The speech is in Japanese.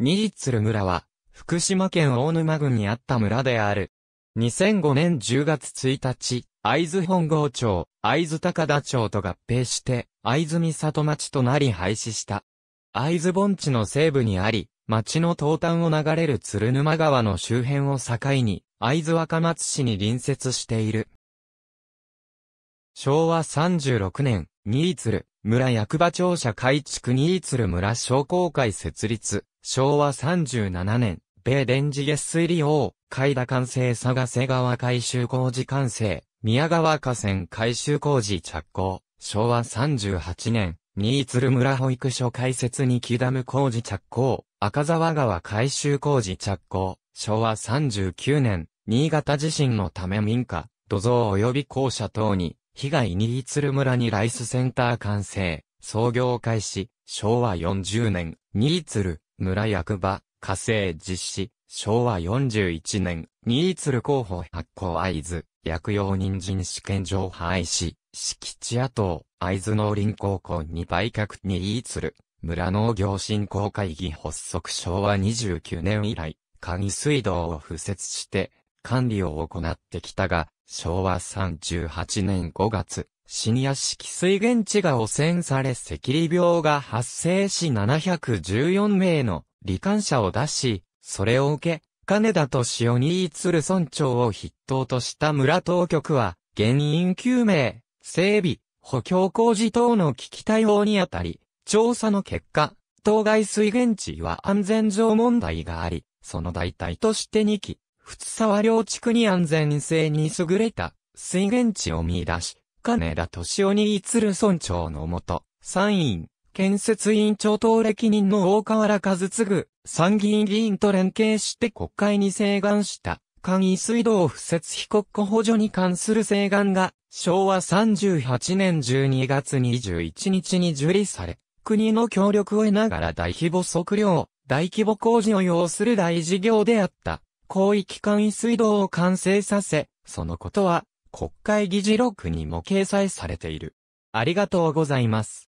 ニリッツル村は、福島県大沼郡にあった村である。2005年10月1日、会津本郷町、会津高田町と合併して、会津三里町となり廃止した。会津盆地の西部にあり、町の東端を流れる鶴沼川の周辺を境に、会津若松市に隣接している。昭和36年、ニーツル、村役場庁舎改築ニーツル村商工会設立。昭和37年、米電磁月水利用、海田完成佐賀瀬川改修工事完成、宮川河川改修工事着工、昭和38年、新鶴村保育所開設に木ダム工事着工、赤沢川改修工事着工、昭和39年、新潟地震のため民家、土蔵及び校舎等に、被害新鶴村にライスセンター完成、創業開始、昭和40年、新鶴、村役場、火星実施、昭和41年、新鶴候補発行合図、薬用人参試験場廃止、敷地跡を合図農林高校に売却にツ鶴、村農業振興会議発足昭和29年以来、上水道を敷設して、管理を行ってきたが、昭和38年5月、シニア式水源地が汚染され赤痢病が発生し714名の罹患者を出し、それを受け、金田と塩に移る村長を筆頭とした村当局は、原因究明、整備、補強工事等の危機対応にあたり、調査の結果、当該水源地は安全上問題があり、その代替として2期、二沢両地区に安全性に優れた水源地を見出し、金田敏夫に一る村長のもと、参院、建設委員長等歴任の大河原和次、参議院議員と連携して国会に請願した、簡易水道不設被告補助に関する請願が、昭和38年12月21日に受理され、国の協力を得ながら大規模測量、大規模工事を要する大事業であった、広域簡易水道を完成させ、そのことは、国会議事録にも掲載されている。ありがとうございます。